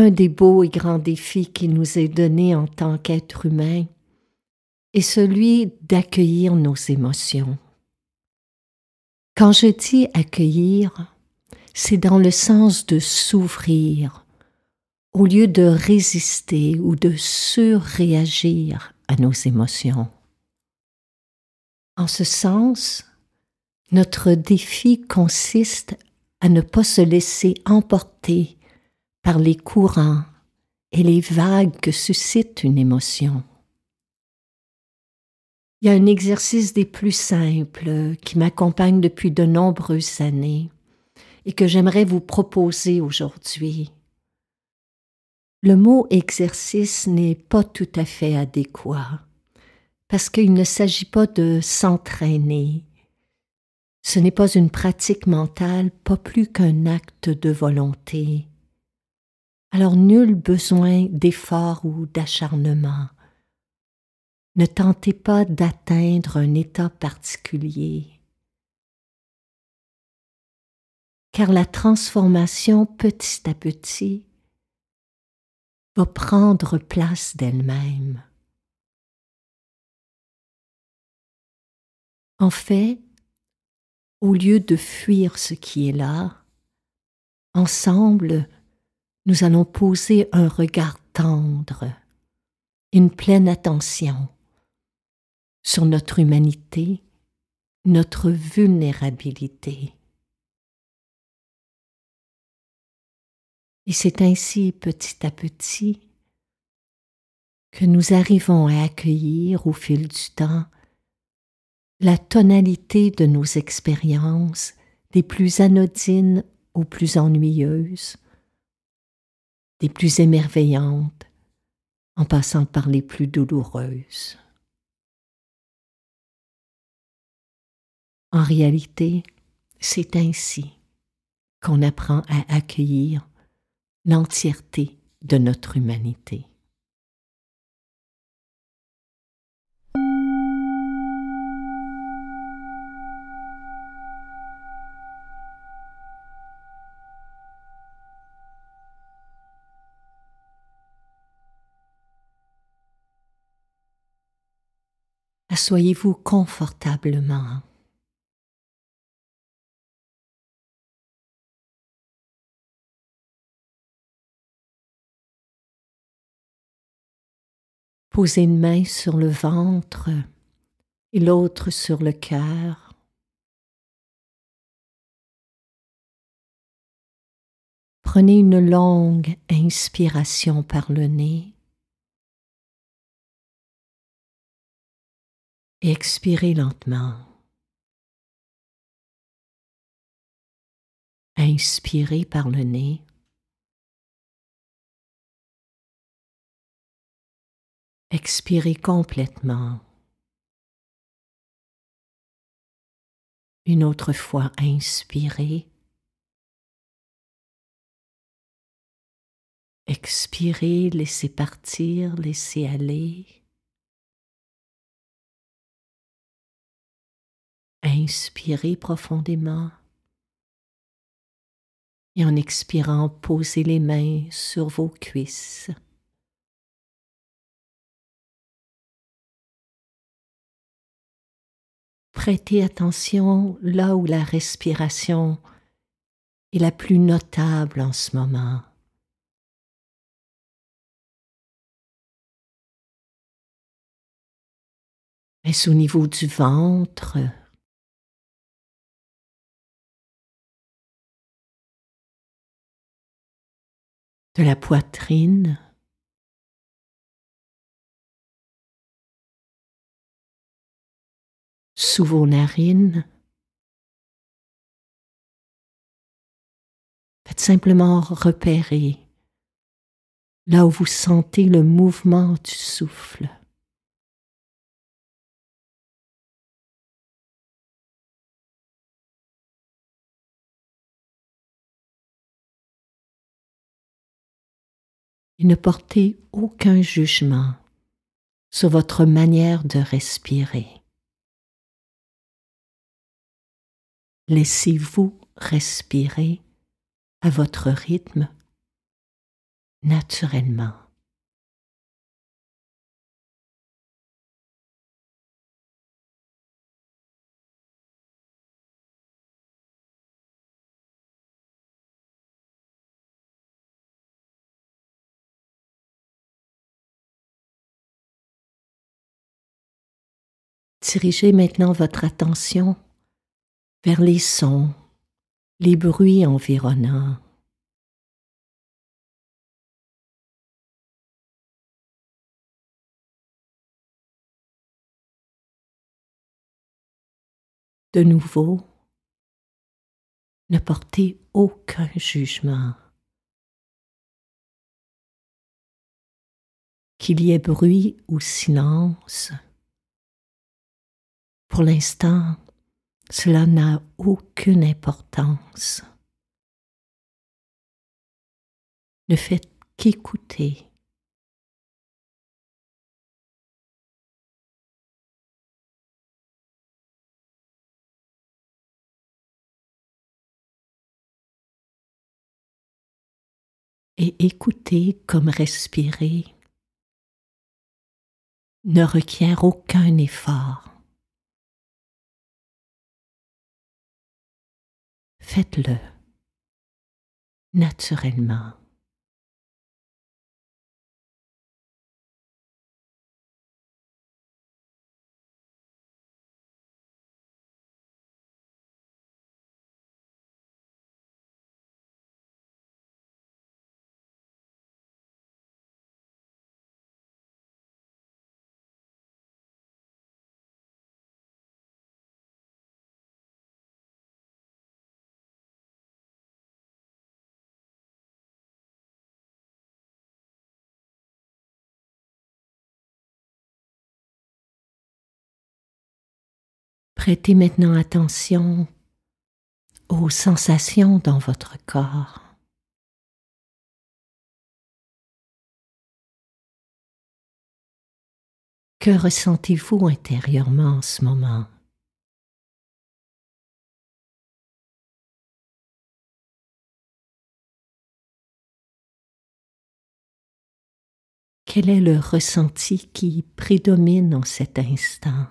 un des beaux et grands défis qui nous est donné en tant qu'être humain est celui d'accueillir nos émotions. Quand je dis accueillir, c'est dans le sens de s'ouvrir, au lieu de résister ou de surréagir à nos émotions. En ce sens, notre défi consiste à ne pas se laisser emporter par les courants et les vagues que suscite une émotion. Il y a un exercice des plus simples qui m'accompagne depuis de nombreuses années et que j'aimerais vous proposer aujourd'hui. Le mot exercice n'est pas tout à fait adéquat parce qu'il ne s'agit pas de s'entraîner. Ce n'est pas une pratique mentale, pas plus qu'un acte de volonté alors nul besoin d'effort ou d'acharnement. Ne tentez pas d'atteindre un état particulier, car la transformation petit à petit va prendre place d'elle-même. En fait, au lieu de fuir ce qui est là, ensemble, nous allons poser un regard tendre, une pleine attention sur notre humanité, notre vulnérabilité. Et c'est ainsi petit à petit que nous arrivons à accueillir au fil du temps la tonalité de nos expériences, des plus anodines aux plus ennuyeuses, les plus émerveillantes, en passant par les plus douloureuses. En réalité, c'est ainsi qu'on apprend à accueillir l'entièreté de notre humanité. Assoyez-vous confortablement. Posez une main sur le ventre et l'autre sur le cœur. Prenez une longue inspiration par le nez. expirez lentement. Inspirez par le nez. Expirez complètement. Une autre fois, inspirez. Expirez, laissez partir, laissez aller. Inspirez profondément et en expirant, posez les mains sur vos cuisses. Prêtez attention là où la respiration est la plus notable en ce moment. Est-ce au niveau du ventre la poitrine. sous vos narines. Faites simplement repérer là où vous sentez le mouvement du souffle. et ne portez aucun jugement sur votre manière de respirer. Laissez-vous respirer à votre rythme naturellement. Dirigez maintenant votre attention vers les sons, les bruits environnants. De nouveau, ne portez aucun jugement. Qu'il y ait bruit ou silence, pour l'instant, cela n'a aucune importance. Ne faites qu'écouter. Et écouter comme respirer ne requiert aucun effort. faites-le naturellement. Prêtez maintenant attention aux sensations dans votre corps. Que ressentez-vous intérieurement en ce moment Quel est le ressenti qui prédomine en cet instant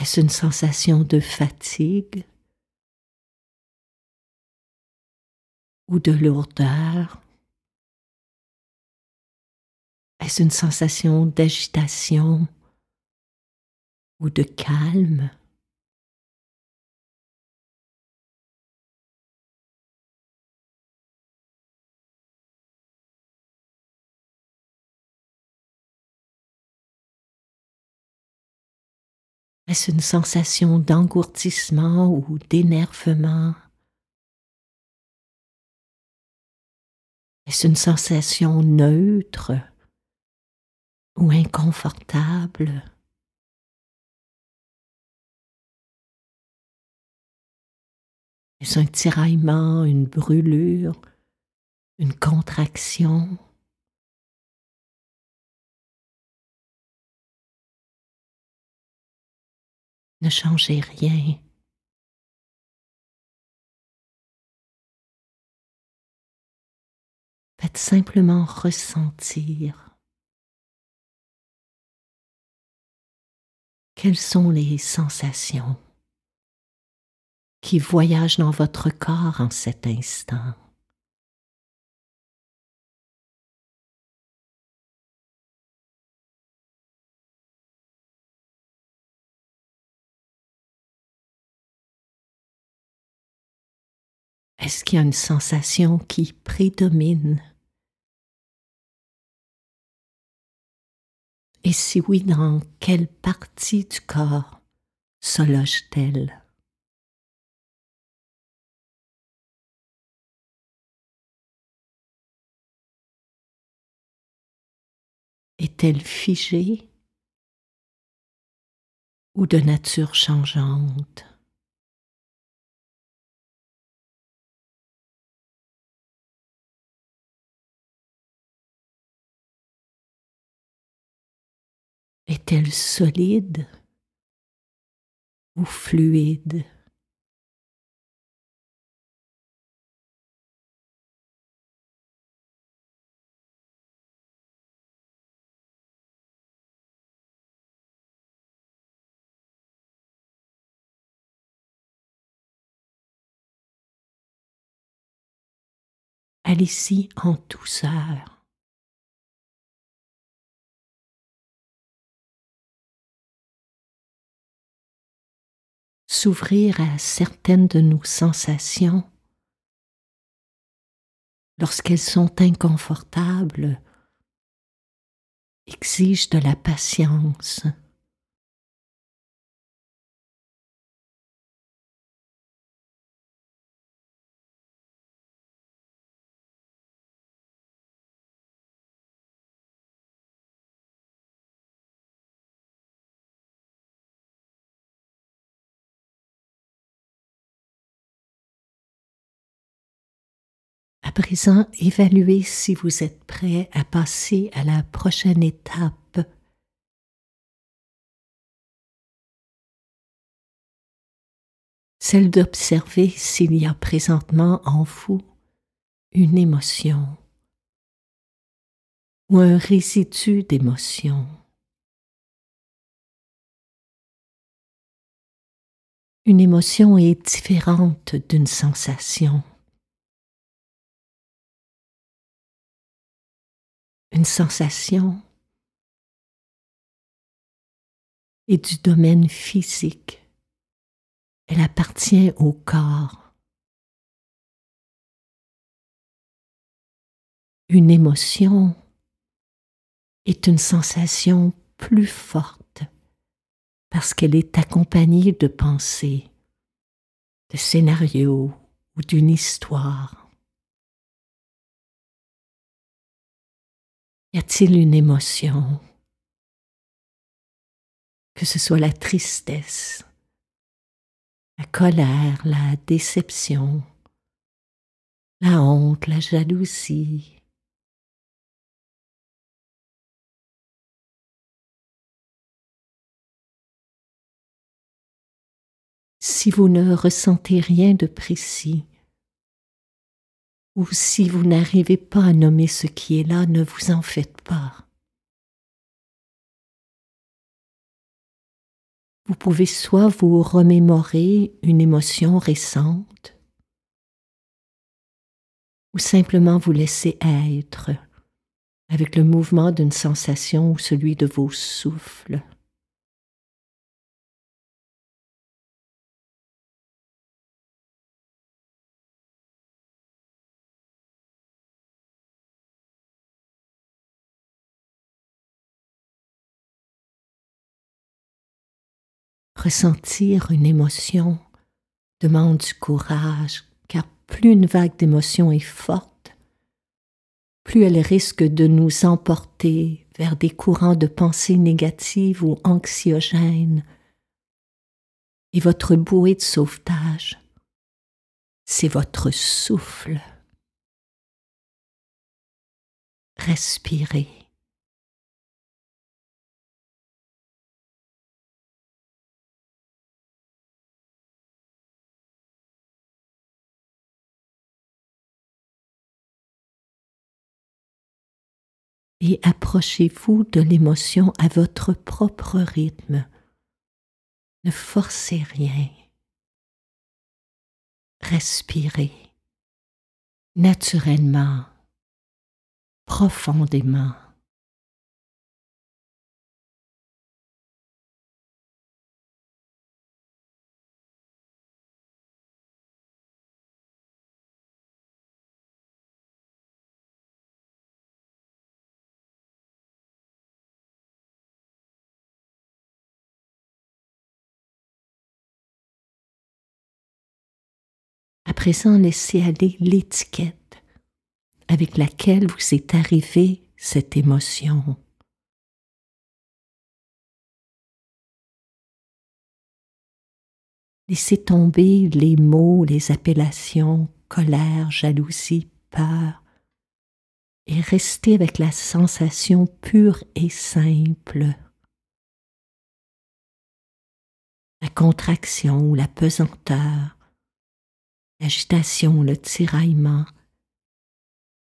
Est-ce une sensation de fatigue ou de lourdeur? Est-ce une sensation d'agitation ou de calme? Est-ce une sensation d'engourdissement ou d'énervement Est-ce une sensation neutre ou inconfortable Est-ce un tiraillement, une brûlure, une contraction Ne changez rien. Faites simplement ressentir quelles sont les sensations qui voyagent dans votre corps en cet instant. Est-ce qu'il y a une sensation qui prédomine Et si oui, dans quelle partie du corps se loge-t-elle Est-elle figée ou de nature changeante Est-elle solide ou fluide? Elle ici en douceur. s'ouvrir à certaines de nos sensations. Lorsqu'elles sont inconfortables, exige de la patience. À présent, évaluez si vous êtes prêt à passer à la prochaine étape. celle d'observer s'il y a présentement en vous une émotion ou un résidu d'émotion. Une émotion est différente d'une sensation. une sensation est du domaine physique. Elle appartient au corps. Une émotion est une sensation plus forte parce qu'elle est accompagnée de pensées, de scénarios ou d'une histoire. Y a-t-il une émotion Que ce soit la tristesse, la colère, la déception, la honte, la jalousie. Si vous ne ressentez rien de précis, ou si vous n'arrivez pas à nommer ce qui est là, ne vous en faites pas. Vous pouvez soit vous remémorer une émotion récente, ou simplement vous laisser être avec le mouvement d'une sensation ou celui de vos souffles. Ressentir une émotion demande du courage, car plus une vague d'émotion est forte, plus elle risque de nous emporter vers des courants de pensées négatives ou anxiogènes. Et votre bouée de sauvetage, c'est votre souffle. Respirez. et approchez-vous de l'émotion à votre propre rythme. Ne forcez rien. Respirez naturellement, profondément. présent laissez aller l'étiquette avec laquelle vous est arrivée cette émotion. Laissez tomber les mots, les appellations, colère, jalousie, peur, et restez avec la sensation pure et simple. La contraction ou la pesanteur, l'agitation, le tiraillement.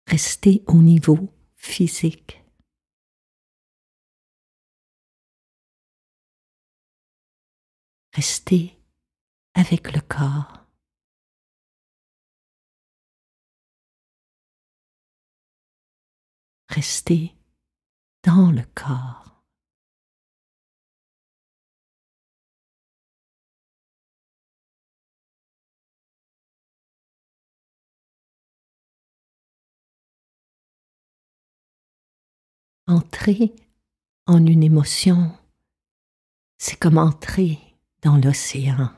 Restez au niveau physique. Restez avec le corps. Restez dans le corps. Entrer en une émotion, c'est comme entrer dans l'océan.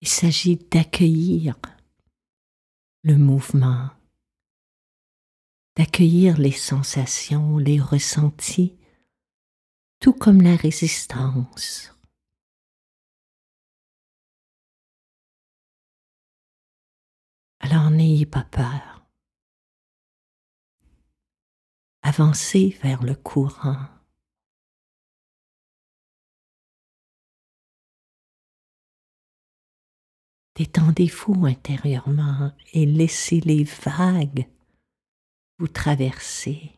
Il s'agit d'accueillir le mouvement, d'accueillir les sensations, les ressentis, tout comme la résistance. Alors n'ayez pas peur. Avancez vers le courant. Détendez-vous intérieurement et laissez les vagues vous traverser.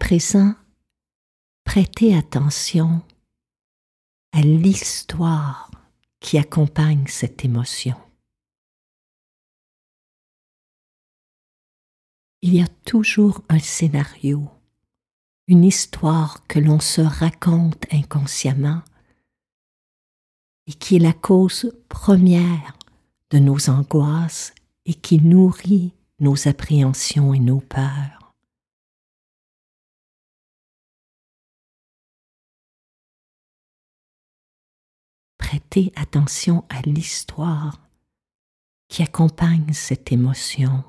présent, prêtez attention à l'histoire qui accompagne cette émotion. Il y a toujours un scénario, une histoire que l'on se raconte inconsciemment et qui est la cause première de nos angoisses et qui nourrit nos appréhensions et nos peurs. Prêtez attention à l'histoire qui accompagne cette émotion.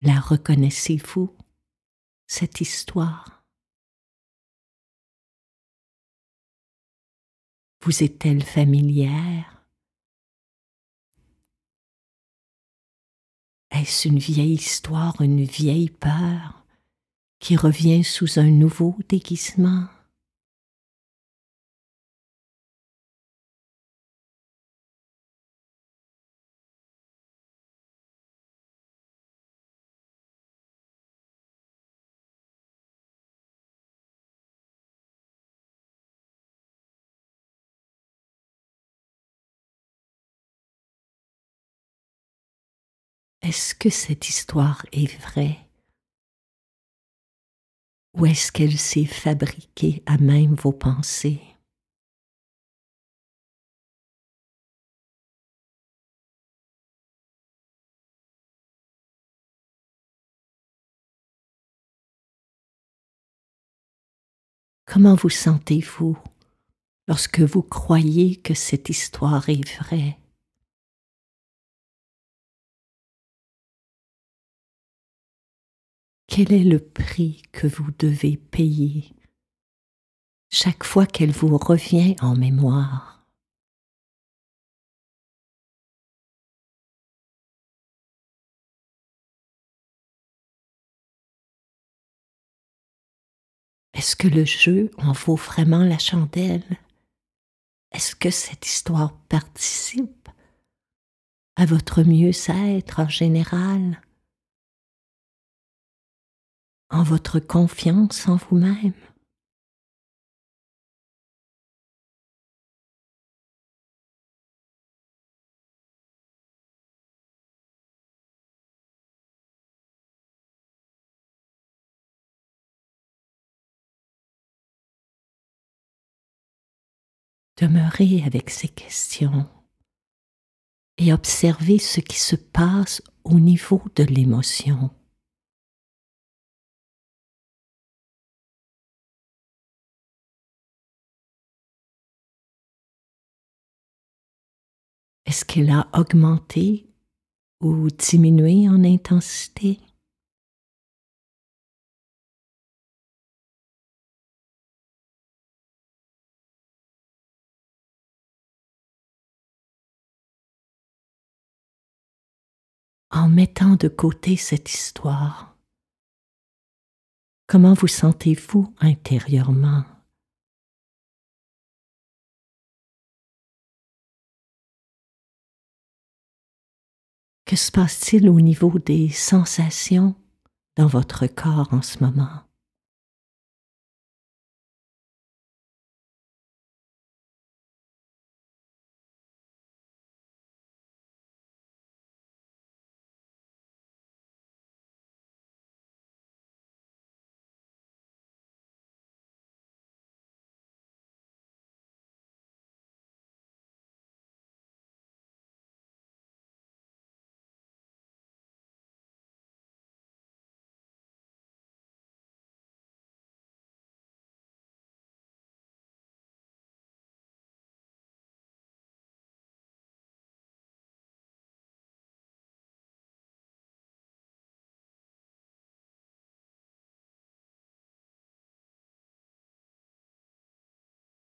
La reconnaissez-vous, cette histoire Vous est-elle familière Est-ce une vieille histoire, une vieille peur qui revient sous un nouveau déguisement. Est-ce que cette histoire est vraie ou est-ce qu'elle s'est fabriquée à même vos pensées Comment vous sentez-vous lorsque vous croyez que cette histoire est vraie quel est le prix que vous devez payer chaque fois qu'elle vous revient en mémoire. Est-ce que le jeu en vaut vraiment la chandelle Est-ce que cette histoire participe à votre mieux-être en général en votre confiance en vous-même. Demeurez avec ces questions et observez ce qui se passe au niveau de l'émotion. Est-ce qu'elle a augmenté ou diminué en intensité? en mettant de côté cette histoire. Comment vous sentez-vous intérieurement Que se passe-t-il au niveau des sensations dans votre corps en ce moment?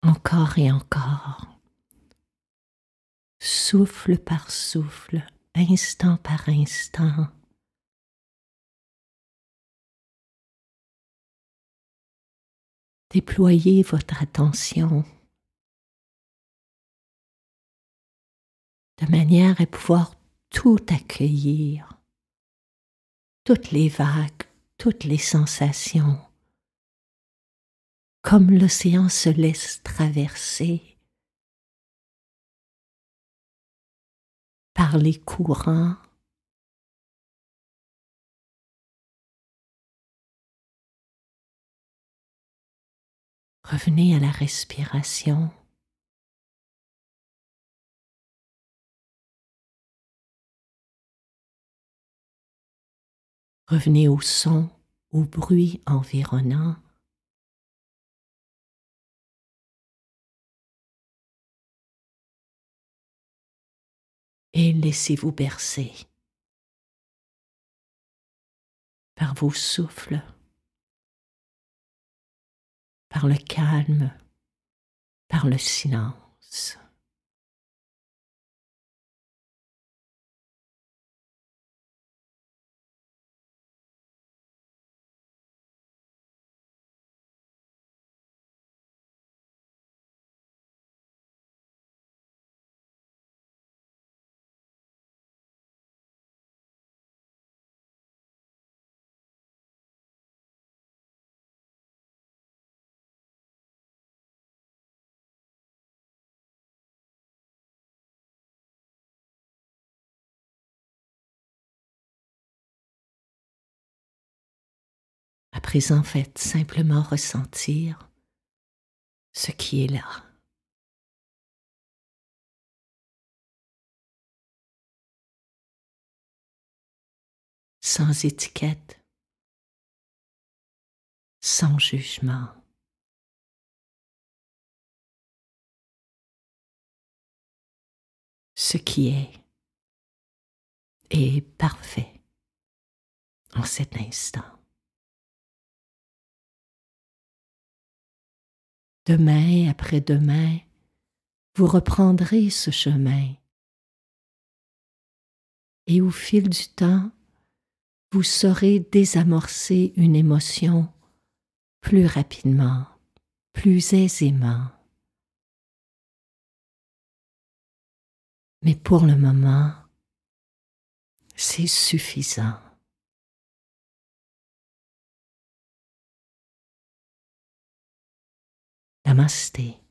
encore et encore. Souffle par souffle, instant par instant. Déployez votre attention de manière à pouvoir tout accueillir, toutes les vagues, toutes les sensations comme l'océan se laisse traverser par les courants. Revenez à la respiration. Revenez au son, au bruit environnant. et laissez-vous bercer par vos souffles, par le calme, par le silence. présent, faites simplement ressentir ce qui est là. Sans étiquette, sans jugement. Ce qui est est parfait en cet instant. demain après demain, vous reprendrez ce chemin. Et au fil du temps, vous saurez désamorcer une émotion plus rapidement, plus aisément. Mais pour le moment, c'est suffisant. ナマスティ